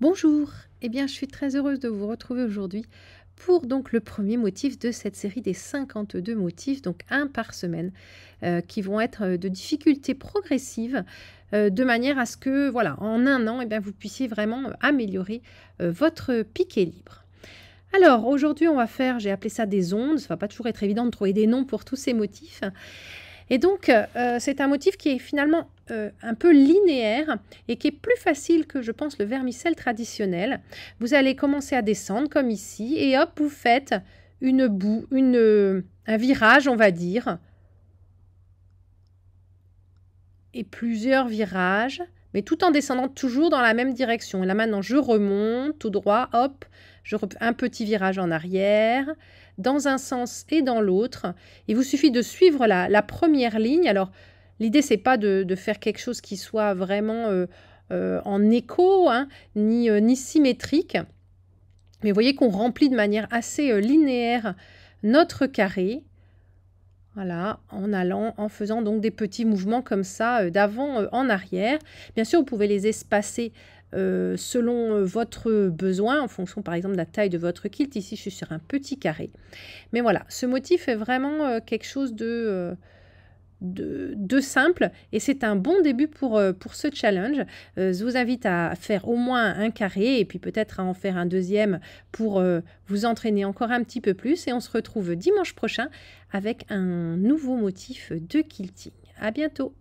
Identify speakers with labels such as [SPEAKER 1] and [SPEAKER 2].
[SPEAKER 1] Bonjour, eh bien je suis très heureuse de vous retrouver aujourd'hui pour donc le premier motif de cette série des 52 motifs, donc un par semaine, euh, qui vont être euh, de difficultés progressive, euh, de manière à ce que, voilà, en un an, et eh bien, vous puissiez vraiment améliorer votre piqué libre. Alors aujourd'hui, on va faire, j'ai appelé ça des ondes, ça va pas toujours être évident de trouver des noms pour tous ces motifs. Et donc, c'est un motif qui est finalement euh, un peu linéaire et qui est plus facile que, je pense, le vermicelle traditionnel. Vous allez commencer à descendre comme ici et hop, vous faites une boue, une, euh, un virage, on va dire, et plusieurs virages, mais tout en descendant toujours dans la même direction. Et là maintenant, je remonte tout droit, hop, je un petit virage en arrière, dans un sens et dans l'autre. Il vous suffit de suivre la, la première ligne. Alors, L'idée, c'est pas de, faire quelque chose qui soit vraiment euh, euh, en écho, hein, ni, euh, ni, symétrique. Mais vous voyez qu'on remplit de manière assez linéaire notre carré. Voilà, en allant, en faisant donc des petits mouvements comme ça, d'avant en arrière. Bien sûr, vous pouvez les espacer selon votre besoin, en fonction par exemple de la taille de votre kilt. Ici, je suis sur un petit carré. Mais voilà, ce motif est vraiment quelque chose de, de, simple et c'est un bon début pour, euh, pour ce challenge. Euh, je vous invite à faire au moins un carré et puis peut-être à en faire un deuxième pour euh, vous entraîner encore un petit peu plus et on se retrouve dimanche prochain avec un nouveau motif de quilting. À bientôt